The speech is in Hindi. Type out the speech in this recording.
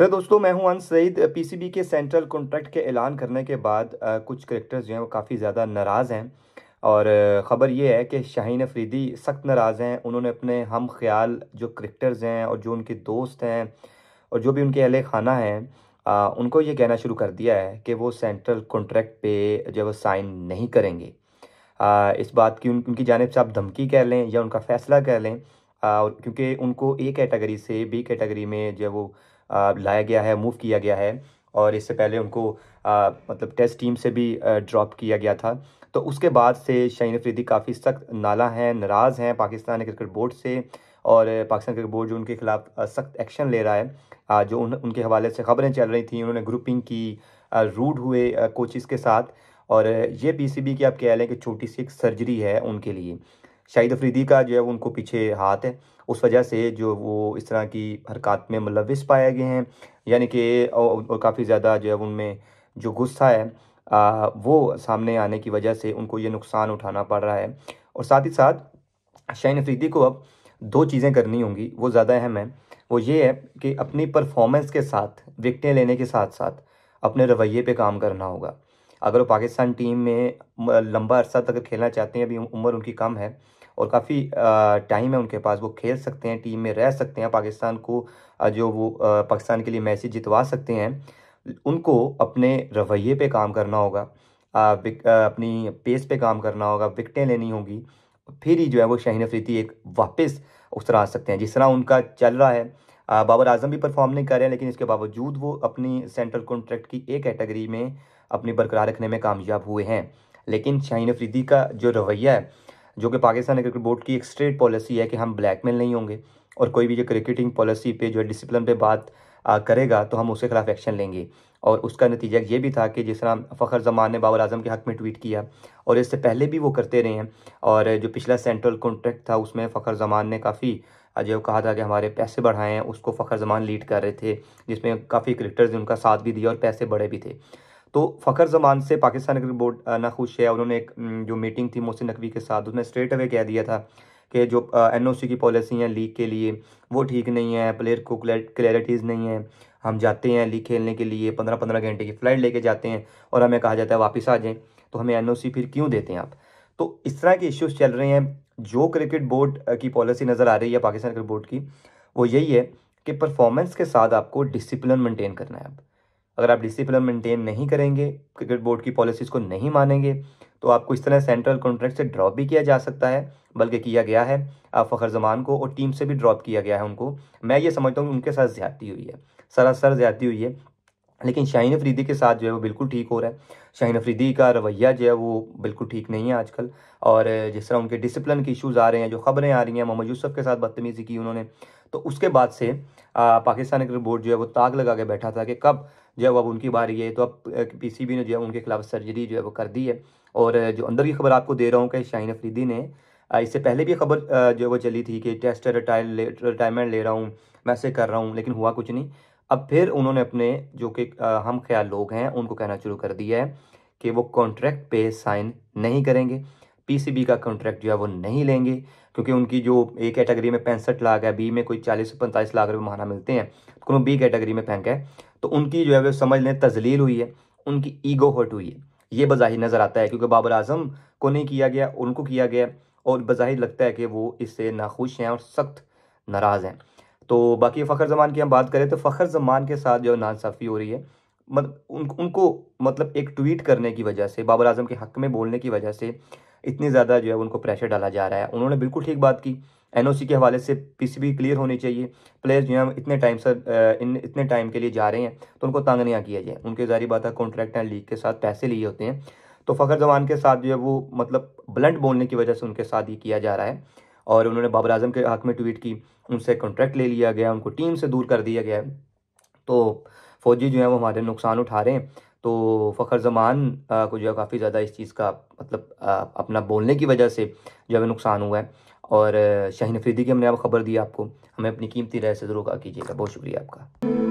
हेलो दोस्तों मैं हूं अंश सईद पीसीबी के सेंट्रल कॉन्ट्रैक्ट के ऐलान करने के बाद कुछ क्रिकेटर्स जो हैं वो काफ़ी ज़्यादा नाराज़ हैं और ख़बर ये है कि शाहीन अफरीदी सख्त नाराज़ हैं उन्होंने अपने हम ख्याल जो क्रिकेटर्स हैं और जो उनके दोस्त हैं और जो भी उनके अहल खाना हैं उनको ये कहना शुरू कर दिया है कि वो सेंट्रल कॉन्ट्रैक्ट पे जो वो साइन नहीं करेंगे इस बात की उनकी जानब से आप धमकी कह लें या उनका फ़ैसला कह लें और क्योंकि उनको ए कैटेगरी से बी कैटेगरी में जो वो लाया गया है मूव किया गया है और इससे पहले उनको आ, मतलब टेस्ट टीम से भी ड्रॉप किया गया था तो उसके बाद से शहीन अफरीदी काफ़ी सख्त नाला हैं नाराज़ हैं पाकिस्तान क्रिकेट बोर्ड से और पाकिस्तान क्रिकेट बोर्ड जो उनके खिलाफ सख्त एक्शन ले रहा है जो उन उनके हवाले से खबरें चल रही थी उन्होंने ग्रुपिंग की रूड हुए कोचिज़ के साथ और ये पीसीबी की आप कह लें कि छोटी सी एक सर्जरी है उनके लिए शाहिद अफरीदी का जो है वो उनको पीछे हाथ है उस वजह से जो वो इस तरह की हरकत में मुलविस मतलब पाए गए हैं यानी कि और, काफ़ी ज़्यादा जो है उनमें जो गुस्सा है आ, वो सामने आने की वजह से उनको ये नुकसान उठाना पड़ रहा है और साथ ही साथ शाहिन अफरीदी को अब दो चीज़ें करनी होंगी वो ज़्यादा अहम है वो ये है कि अपनी परफॉर्मेंस के साथ विकटें लेने के साथ साथ अपने रवैये पे काम करना होगा अगर वो पाकिस्तान टीम में लंबा अरसा तक खेलना चाहते हैं अभी उम्र उनकी कम है और काफ़ी टाइम है उनके पास वो खेल सकते हैं टीम में रह सकते हैं पाकिस्तान को जो वो पाकिस्तान के लिए मैसेज जितवा सकते हैं उनको अपने रवैये पे काम करना होगा अपनी पेस पे काम करना होगा विकटें लेनी होगी फिर ही जो है वो शाहीन अफरी एक वापस उस तरह आ सकते हैं जिस तरह उनका चल रहा है बाबर आजम भी परफॉर्म नहीं कर रहे हैं लेकिन इसके बावजूद वो अपनी सेंट्रल कॉन्ट्रैक्ट की एक कैटेगरी में अपनी बरकरार रखने में कामयाब हुए हैं लेकिन शाहीन अफरीदी का जो रवैया है जो कि पाकिस्तान क्रिकेट बोर्ड की एक स्ट्रेट पॉलिसी है कि हम ब्लैकमेल नहीं होंगे और कोई भी जो क्रिकेटिंग पॉलिसी पे जो है डिसिप्लिन पे बात आ, करेगा तो हम उसके खिलाफ एक्शन लेंगे और उसका नतीजा ये भी था कि जिस तरह फ़खर जमान ने बाबर आजम के हक़ में ट्वीट किया और इससे पहले भी वो करते रहे हैं और जो पिछला सेंट्रल कॉन्ट्रैक्ट था उसमें फ़खर जमान ने काफ़ी जो कहा था कि हमारे पैसे हैं उसको फ़खर जमान लीड कर रहे थे जिसमें काफ़ी क्रिकेटर्स ने उनका साथ भी दिया और पैसे बढ़े भी थे तो फ़खर जमान से पाकिस्तान क्रिकेट बोर्ड ना खुश है उन्होंने एक जो मीटिंग थी मोहसिन नकवी के साथ उसमें स्ट्रेट अवे कह दिया था कि जो एन की पॉलिसी है लीग के लिए वो ठीक नहीं है प्लेयर को क्लैरिटीज़ नहीं है हम जाते हैं लीग खेलने के लिए पंद्रह पंद्रह घंटे की फ़्लाइट लेके जाते हैं और हमें कहा जाता है वापस आ जाएँ तो हमें एन फिर क्यों देते हैं आप तो इस तरह के इश्यूज़ चल रहे हैं जो क्रिकेट बोर्ड की पॉलिसी नज़र आ रही है पाकिस्तान क्रिकेट बोर्ड की वो यही है कि परफॉर्मेंस के साथ आपको डिसिप्लिन मेंटेन करना है आप अगर आप डिसिप्लिन मेंटेन नहीं करेंगे क्रिकेट बोर्ड की पॉलिसीज़ को नहीं मानेंगे तो आपको इस तरह सेंट्रल कॉन्ट्रैक्ट से ड्रॉप भी किया जा सकता है बल्कि किया गया है आप फ़खर जमान को और टीम से भी ड्रॉप किया गया है उनको मैं ये समझता हूँ उनके साथ ज़्यादती हुई है सरासर ज़्यादती हुई है लेकिन शाहीन अफरीदी के साथ जो है वो बिल्कुल ठीक हो रहा है शाहीन अफरीदी का रवैया जो है वो बिल्कुल ठीक नहीं है आजकल और जिस तरह उनके डिसिप्लिन के इश्यूज़ आ रहे हैं जो खबरें आ रही हैं मोहम्मद यूसफ़ के साथ बदतमीज़ी की उन्होंने तो उसके बाद से पाकिस्तान क्रिकेट बोर्ड जो है वो ताक लगा के बैठा था कि कब जो है वो अब उनकी बारी है तो अब पीसीबी ने जो है उनके खिलाफ सर्जरी जो है वो कर दी है और जो अंदर की खबर आपको दे रहा हूँ कि शाहीन अफरीदी ने इससे पहले भी खबर जो है वो चली थी कि टेस्ट रिटायर रिटायरमेंट ले रहा हूँ मैं ऐसे कर रहा हूँ लेकिन हुआ कुछ नहीं अब फिर उन्होंने अपने जो कि हम ख्याल लोग हैं उनको कहना शुरू कर दिया है कि वो कॉन्ट्रैक्ट पे साइन नहीं करेंगे पीसीबी का कॉन्ट्रैक्ट जो है वो नहीं लेंगे क्योंकि उनकी जो ए कैटेगरी में पैंसठ लाख है बी में कोई चालीस से पैंतालीस लाख रुपये महाना मिलते हैं कोनो बी कैटेगरी में फेंक है तो उनकी जो है वो समझ लें तजलील हुई है उनकी ईगो हर्ट हुई है ये बज़ाहिर नज़र आता है क्योंकि बाबर आजम को नहीं किया गया उनको किया गया और बज़ाहिर लगता है कि वो इससे नाखुश हैं और सख्त नाराज़ हैं तो बाकी फ़खर जमान की हम बात करें तो फ़खर जमान के साथ जो नासाफ़ी हो रही है मतलब उन, उनको मतलब एक ट्वीट करने की वजह से बाबर आजम के हक़ में बोलने की वजह से इतनी ज़्यादा जो है उनको प्रेशर डाला जा रहा है उन्होंने बिल्कुल ठीक बात की एनओसी के हवाले से पीसीबी क्लियर होनी चाहिए प्लेयर जो है इतने टाइम से इन इतने टाइम के लिए जा रहे हैं तो उनको तंग नहीं किया जाए उनके जारी बात है कॉन्ट्रैक्ट एंड लीग के साथ पैसे लिए होते हैं तो फ़खर जवान के साथ जो है वो मतलब ब्लंट बोलने की वजह से उनके साथ ये किया जा रहा है और उन्होंने बाबर आजम के हक में ट्वीट की उनसे कॉन्ट्रैक्ट ले लिया गया उनको टीम से दूर कर दिया गया तो फौजी जो है वो हमारे नुकसान उठा रहे हैं तो फ़खर ज़मान को जो है काफ़ी ज़्यादा इस चीज़ का मतलब अपना बोलने की वजह से जो है नुकसान हुआ है और शाहीन अफरीदी की हमने अब खबर दी आपको हमें अपनी कीमती राय से ज़रूर कीजिएगा बहुत शुक्रिया आपका